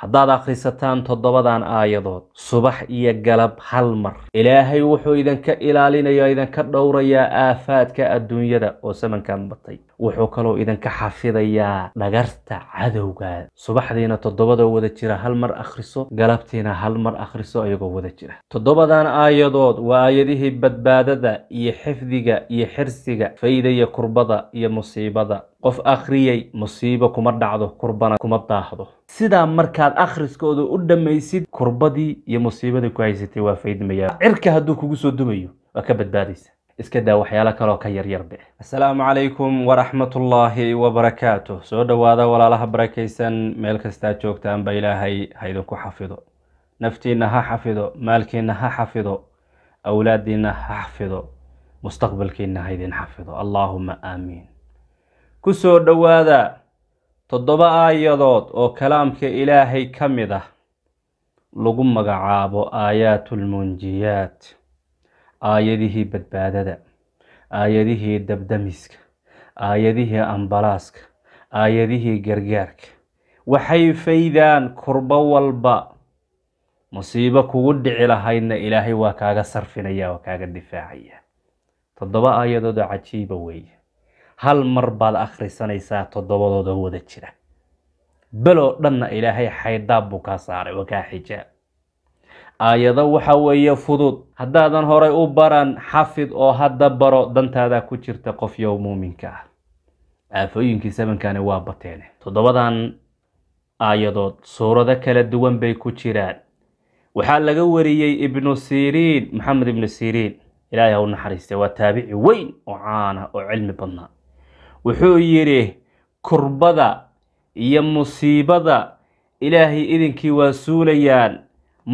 haddaad akhrisataan toddobadan aayadood subax iyo galab hal mar ilaahay wuxuu idinka ilaalinayaa idinka dhowrayaa aafaadka adduunyada oo samankan batay wuxuu kaloo idinka xafidayaa dhagarta cadowgaada subaxdiina toddobadoo wada jira hal mar akhriso galabtiina hal mar akhriso ayagoo wada jira toddobadan aayadood waa aayadihii badbaadada iyo xifdiga iyo xirsiga fayda iyo kurbada iyo musiibada qof akhriyay musiibo kuma dhacdo kurbana kuma daahdo sidaa markaad akhriskooda u dhammaysid kurbadii iyo musiibadii ku haysatay waa faydmayaa cirka hadduu kugu soo dumayo waa ka badbaadaysa iska daa waxyaalo kaloo ka yaryarbe assalaamu calaykum waraxmatullaahi wabarakaatuh soo dhowaada walaalaha barakaysan meel kastaa joogtaanba ilaahay haydinku xafido naftiinna ha xafido maalkiinna ha xafido awlaaddiinna ha xafido mustaqbalkiinna haydin xafido allaahuma aamiin ku soo dhowaada toddoba aayadood oo kalaamka ilaahay ka mid ah lagu magacaabo aayaatulmunjiyaat aayadihii badbaadada aayadihii dabdamiska aayadihii ambalaaska aayadihii gargaarka waxay faydaan kurbo walba musiibo kugu dhici lahaydna ilaahay waa kaaga sarfinaya oo kaaga difaacaya toddoba aayadoodoo cajiiba weeye hal mar baad akhrisanaysaa toddobadooda wada jira beloo dhanna ilaahay xaydaab buu kaa saaray waa kaa xijaab aayado waxa weeye fudud haddaadan horay u baran xafid oo hadda baro dantaadaa ku jirta qof yow muuminka ah aafooyinkii sabankani waa bateene toddobadan aayadood suurado kala duwan bay ku jiraan waxaa laga wariyey ibnu siriin maxamed ibnu siriin ilaahay ha u naxariistay waa taabici weyn oo caana oo cilmi badnaa wuxuu yidhi kurbada iyo musiibada ilaahay idinkii waa suulayaan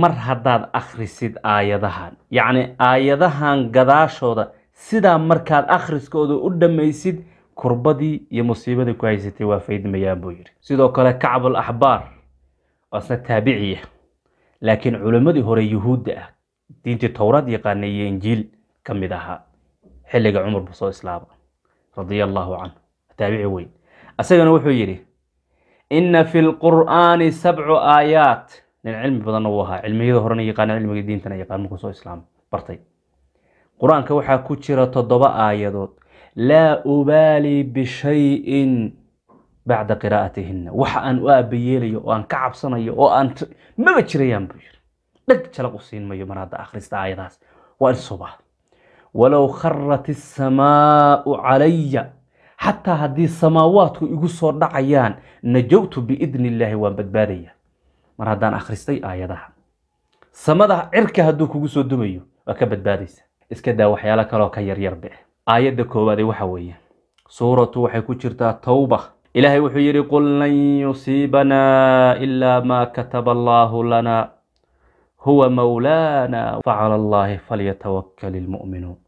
mar haddaad akhrisid aayadahan yacni aayadahan gadaashooda sidaa markaad akhriskooda u dhammaysid kurbadii iyo musiibadii ku haysatay waa faydmayaan buu yidhi sidoo kale kacbul axbaar waasna taabiciya ah, laakiin culimmadii hore yuhuudda ah diintii towraad yaqaanay iyo injiil ka mid ahaa xilliga cumar buu soo islaama radia allaahu canhu taabici weyn isagana wuxuu yidhi inna fi lqur'aani sabcu aayaat nin cilmi badanna uu ahaa cilmiyada horena yaqaana cilmiga diintana yaqaan markuu soo islaam bartay qur-aanka waxaa ku jira toddoba aayadood laa ubaali bishayin bacda qiraa'atihinna waxa aan u aabayeelayo oo aan ka cabsanayo oo aan maba jirayaan buu yiri dhag jalaq u siin mayo mar hadda akhrista aayadaas waa in soo walow kharat isamaau calaya xataa haddii samaawaadku igu soo dhacayaan najowtu biidni illaahi waan badbaadaya mar haddaan akhristay aayadaha samada cirka hadduu kugu soo dumayo waa ka badbaadaysa iska daa waxyaalo kaloo ka yaryarbe aayadda koowaade waxa weeye suuratu waxay ku jirtaa towba ilaahay wuxuu yidhi qul lan yusiibanaa ilaa maa kataba allaahu lana huwa mowlaana facala allaahi falyatawakal ilmu'minuun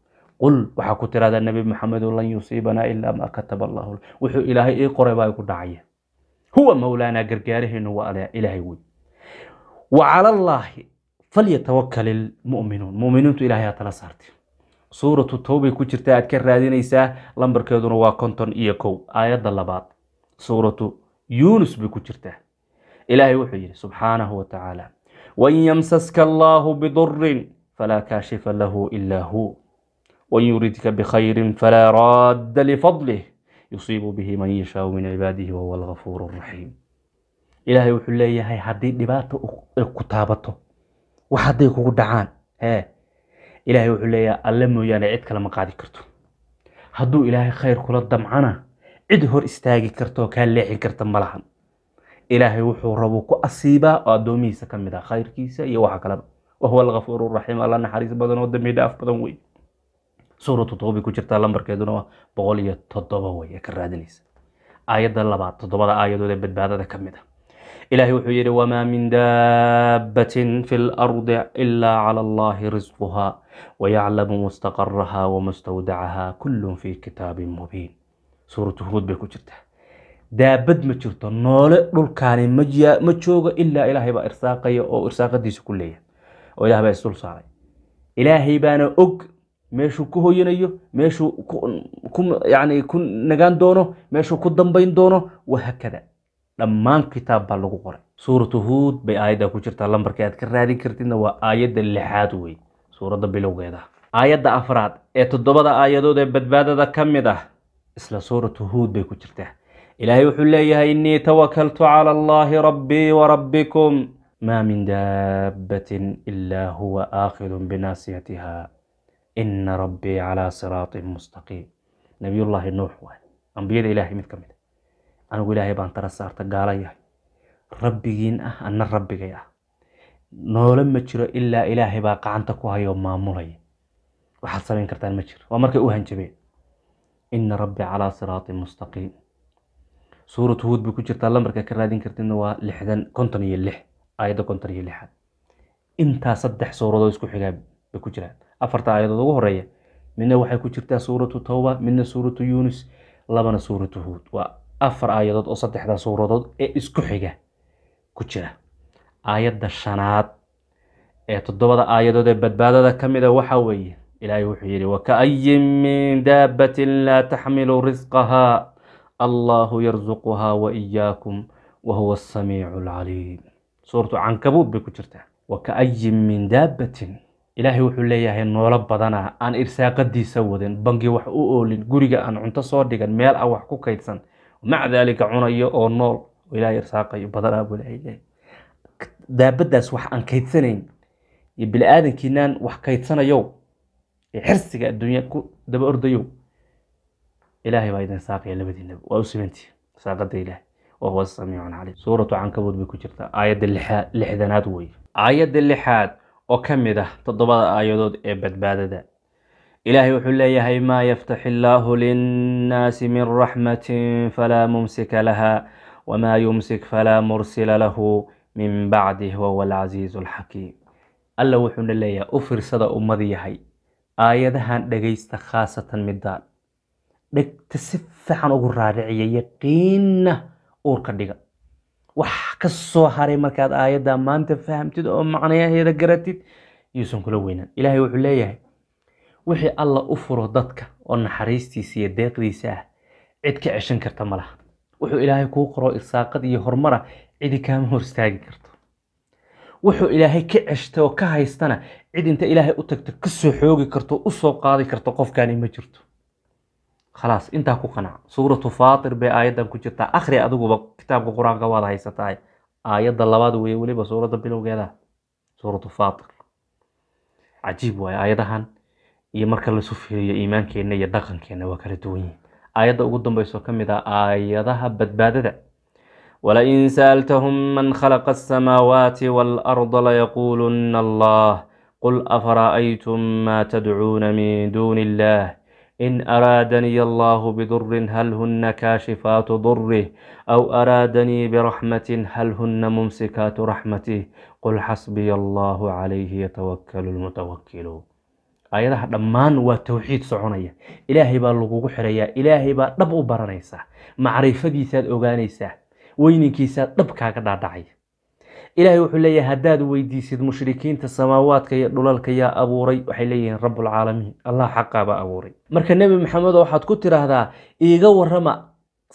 qul waxaa ku tiraahdaa nebi maxamedo lan yusiibanaa ilaa maa kataba allahu wuxuu ilaahay ii qoray baa ku dhacaya huwa mowlaanaa gargaaraheenu waa ilaahay wey wa cala allaahi falyatawakal ilmu'minuun mu'miniintu ilaahay aa tala saartay suuratu towbay ku jirtaa aad ka raadinaysaa lambarkeeduna waa konton iyo kow aayadda labaad suuratu yuunus bay ku jirtaa ilaahay wuxuu yidhi subxaanahu wa tacaala wain yamsaska allaahu bidurin falaa kaashifa lahu ilaa huu وإن يردك بخير فلا راد لفضله يصيب به man yashaau min cibaadihi wahuwa algafuur raxiim ilaahay wuxuu leeyahay haddii dhibaato ku taabato wax hadday kugu dhacaan e ilaahay wuxuu leeyahay alle mooyaane cid kale ma qaadi karto hadduu ilaahay khayr kula damcana cid hor istaagi kartaoo kaa leexin karta ma lahan ilaahay wuxuu rabuu ku asiibaa oo addoomihiisa ka mid ah khayrkiisa iyo waxa kaleba wahuwa algafuur raxiim alla naxariis badan oo dambi dhaaf badan wey suura toddobobay ku jirtaa lambarkeeduna waa boqol iyo toddoba way ka raadinaysa aayadda labaad toddobada aayadood ee badbaadada ka mid a ah. ilaahay wuxuu yidhi wamaa min daabbatin fi lardi ilaa cala allahi risquhaa wayaclamu mustaqaraha wamustawdacaha kullun fii kitaabin mubiin suuratu huud bay ku jirtaa daabad ma jirto noole dhulkaani ma joogo ilaa ilaahay baa irsaaqaya oo irsaaqadiisa ku leeyahay oo ilaah baa isdul saaray ilaahay baana og meeshuu ku hoyanayo meeshuu yani ku nagaan doono meeshuu ku dambayn doono wahaakada dhammaan kitaab baa lagu qoray suuratu huud bay aayadda ku jirtaa lambarka aad ka raadin kartidna waa aayadda lixaad wey suuradda bilowgeeda aayadda afraad ee toddobada aayadood ee badbaadada ka mid ah isla suuratu huud bay ku jirtaa ilaahay wuxuu leeyahay innii tawakaltu cala allaahi rabbii wa rabbikum maa min daabatin ilaa huwa aakhidun binaasiyatiha ina rabbii calaa siraatin mustaqiim nabiyullaahi nuux waay ambiyada ilaahay mid ka mid a ah. anigu ilaahay baan tala saarta gaala yahay rabbigiin ah anna rabbigay ah noole ma jiro ilaa ilaahay baa qacanta ku hayo maamulaya waxaad samayn kartaan ma jiro waa markay u hanjabeen ina rabbii calaa siraatin mustaqiim suuratu huud bay ku jirtaa lambarka ka raadin kartidna waa lixdan konton iyo lix aayadda konton iyo lixaad intaa saddex suuradood isku xigaa bay ku jiraan afarta aayadood ugu horeeya midna waxay ku jirtaa suuratu towba midna suuratu yunis labana suuratu huud waa afar aayadood oo saddexda suuradood ee isku xiga ku jira aayadda shanaad ee toddobada aayadood ee badbaadada ka mida waxaa weeye ilaahay wuxuu yidhi wakaayin min daabatin laa taxmilu risqaha allaahu yarsuquhaa wa iyaakum wa huwa asamiicu alcaliim suuratu cankabuud bay ku jirtaa wakaayin min daabatin ilaahay wuxuu leeyahay noolo badana ah. aan irsaaqadiisa wadin bangi wax u oolin guriga aan cunto soo dhigan meel a wax ku kaydsan maca daalika cunayo oo nool ilaahay irsaaqayo badana ah buu ilaahay leeyahay daabadaas wax aan kaydsanayn iyo bili-aadankiinaan wax kaydsanayow ee xirsiga adduunya ku daba ordayow ilaahay baa idin saaqaya labadiinaba waa u simantihi saaqada ilaahay wahuwa samiicun calim suuratu cankabuud bay ku jirtaa aayadda lixdanaad weye aayadda lixaad oo ka mid ah toddobada aayadood ee badbaadada ilaahay wuxuu leeyahay maa yaftax illaahu linnaasi min raxmatin falaa mumsika laha wamaa yumsik falaa mursila lahu min bacdih wahuwa alcasiizu alxakiim alla wuxuuna leeyahay u firsada ummad yahay aayadahan dhegaysta khaasatan midaan dhegta si fiican ugu raariciya yaqiinna uurka dhiga wax ka soo haray markaad aayadda maanta fahamtid oo macnayaheeda garatid yuusan kula weynaan ilaahay wuxuu leeyahay wixii alla u furo dadka oo naxariistiisa iyo deeqdiisa ah cid ka ceshan karta malaha wuxuu ilaahay kuu qoro irsaaqad iyo horumara cidi kaama hor istaagi karto wuxuu ilaahay ka ceshta oo ka haystana cid inta ilaahay u tagta ka soo xoogi karto u soo qaadi karto qofkaani ma jirto khalaas intaa ku qanac suuratu faatir bay aayaddan ku jirtaa akhri adiguba kitaabka qur-aanka waad haysatahay aayadda labaad weeye weliba suuradda bilowgeeda suuratu faatir cajiib waaye aayadahan iyo marka lasu fiiriyo iimaankeenna iyo dhaqankeenna waa kala duwan yihin aayadda ugu dambayso ka mid ah aayadaha badbaadada walain sa'altahum man khalaqa asamaawaati waalarda layaquuluna allah qul afara'aytum maa tadcuuna min duuni illah إن أرادني الله بضر هل هن كاشفات ضره أو أرادني برحمة هل هن ممسكات رحمته قل حسبي الله عليه يتوكل المتوكل aayadaha dhammaan waa towxiid soconaya ilaahay baa lagugu xirayaa ilaahay baa dhab u baranaysaa macrifadiisaad ogaanaysaa weyninkiisaad dhab kaaga dhaadhacaya ilaahay wuxuu leeyahay haddaad weydiisid mushrikiinta samaawaadka iyo dhulalka yaa abuuray waxay leeyihiin rabbulcaalamiin allah xaqaabaa abuuray marka nebi maxamedo waxaad ku tidhaahdaa iiga warrama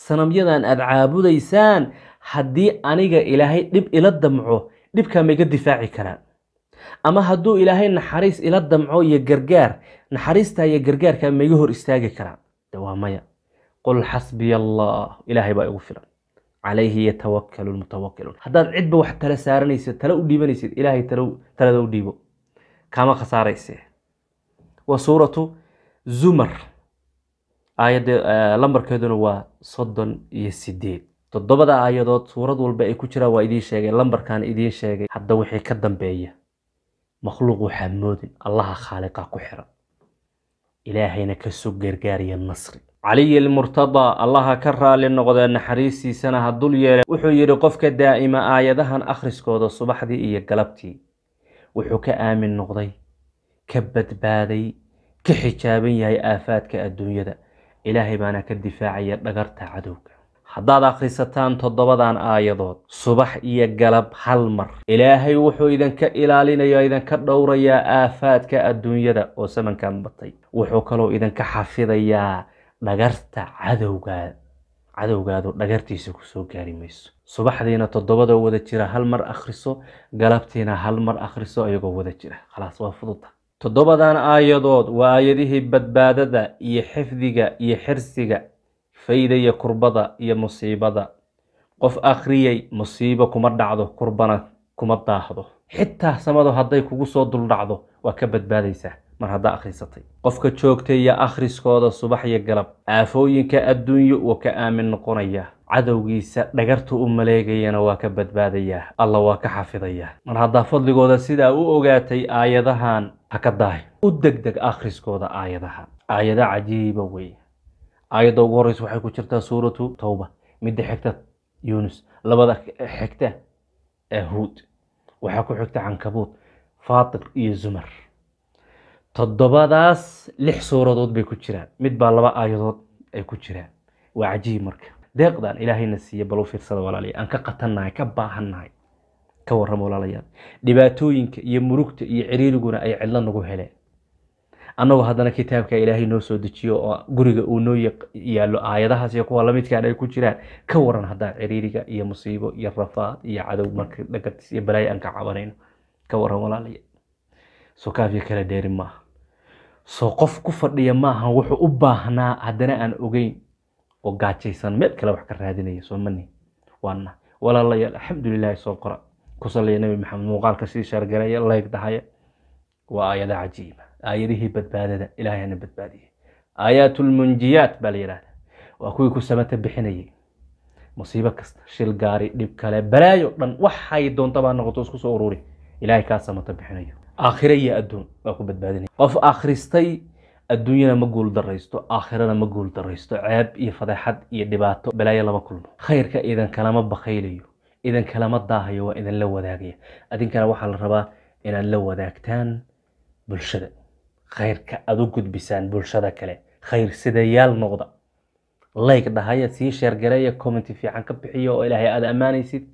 sanamyadan aad caabudaysaan haddii aniga ilaahay dhib ila damco dhibkaa maiga difaaci karaan ama hadduu ilaahay naxariis ila damco iyo gargaar naxariista iyo gargaarkaa maiga hor istaagi karaan dawaa maya qul xasbiya allah ilaahay baa igu filan calayhi yatawakalu lmutawakilun haddaad cidba wax tala saaranaysid tala u dhiibanaysid ilaahay talada u dhiibo kama khasaarayse wa suuratu zumar aayadda eh, lambarkeeduna waa soddon iyo sideed toddobada aayadood suurad walba ay ku jiraan waa idiin sheegay lambarkan idiin sheegay hadda wixii ka dambeeya makhluuq waxaa moodin allaha khaaliqa ku xiran ilaahayna ka sug gargaariya nasri caliyi almurtada allaha ka raali noqda naxariistiisana ha dul yeelay wuxuu yidhi qofka daa'ima aayadahan akhriskooda subaxdii iyo galabtii wuxuu ka aamin noqday ka badbaaday ka xijaaban yahay aafaadka adduunyada ilaahay baana ka difaacaya dhagarta cadowga haddaad akhrisataan toddobadan aayadood subax iyo galab hal mar ilaahay wuxuu idinka ilaalinayaa idinka dhowrayaa aafaadka adduunyada oo samankan batay wuxuu kaloo idinka xafidayaa dhagarta cadowgaad cadowgaadu dhagartiisa kusoo gaari mayso subaxdiina toddobada wada jira hal mar akhriso galabtiina hal mar akhriso iyagoo wada jira khalaas waa fududa toddobadan aayadood waa aayadihii badbaadada iyo xifdiga iyo xirsiga faydaya kurbada iyo musiibada qof akhriyay musiibo kuma dhacdo kurbana kuma daahdo xitaa samadu hadday kugu soo duldhacdo waa ka badbaadaysaa mar haddaa akhrisatay qofka joogtaya akhriskooda subax iyo galab aafooyinka adduunya uu ka aamin noqonayaa cadowgiisa dhagarta u maleegayana waa ka badbaadayaa alla waa ka xafidayaa mar haddaa fadligooda sidaa u ogaatay aayadahan ha ka daahi u degdeg akhriskooda aayadaha aayada cajiiba weeye aayadda ugu horreysa waxay ku jirtaa suuratu towba midda xigta yuunus labada xigta huud waxaa ku xigta cankabuud faatir iyo zumar toddobadaas lix suuradood bay ku jiraan mid baa laba aayadood ay ku jiraan waa cajiib marka deeqdan ilaahayna siiya balu fiirsada walaalayaal aan ka qatannahay ka baahannahay ka warramo walaalayaal dhibaatooyinka iyo murugta iyo ciriiriguna ay cidlo nagu heleen annagoo haddana kitaabka ilaahay noo soo dejiyo oo guriga uu noo yaallo aayadahaas iyo kuwa lamidkaan ay ku jiraan ka waran haddaan ciriiriga iyo musiibo iyo rafaad iyo cadow marka dhagartiis iyo balaayo aan ka cabanayno ka waran walaalayaal sokaafiya kala dheerin maaha soo qof ku fadhiya maaha wuxuu u baahnaa haddana aan ogeyn oo gaajaysan meel kale wax ka raadinaya soo mani waana walaalayaal alxamdulilahi soo qora ku nabi maxamed muuqaalka sii shaargaraya leeg dahaya waa aayada cajiiba aayadihii badbaadada ilahay ana badbaadiyey baa la yidhahda waa kuwii ku samata bixinayay musiibo kasta shil gaari dhib kale balaayo dhan waxay doontaba noqoto isku soo ururi ilahay kaa samata bixinayo aakhiro iyo adduun waa ku badbaadinaya qof akhristay adduunyana ma guul daraysto aakhirana ma guul daraysto ceeb iyo fadeexad iyo dhibaato balaayo lama kulmo khayrka idan kalama bakhaylayo idan kalama daahayo waa idan la wadaagaya adinkana waxaa la rabaa inaad la wadaagtaan bulshada khayrka aad u gudbisaan bulshada kale khayr sidayaal noqda layg dhahaya sii sheergareeya commenty fiican ka bixiya oo ilaahay aad ammaanaysid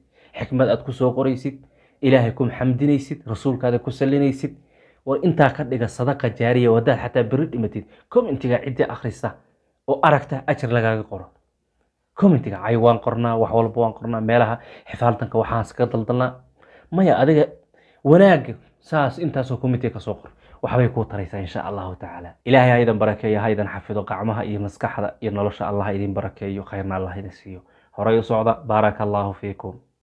xikmad aad kusoo qoraysid ilaahay ku xamdinaysid rasuulkaada ku salinaysid oo intaa ka dhiga sadaqa jaariya wadaad xataa berri dhimatid commentiga ciddii akhrista oo aragta ajar lagaaga qoro commentiga cay waan qornaa wax walba waan qornaa meelaha xifaaltanka waxaan iskaga daldalnaa maya adiga wanaagga saas intaasoo committee kasoo qor waxbay kuu taraysaa insha allahu tacaala ilaahay ha idan barakeeyo ha idan xafido gacmaha iyo maskaxda iyo nolosha allah idin barakeeyo khayrna allah idin siiyo horay u socda baaraka allaahu fiikum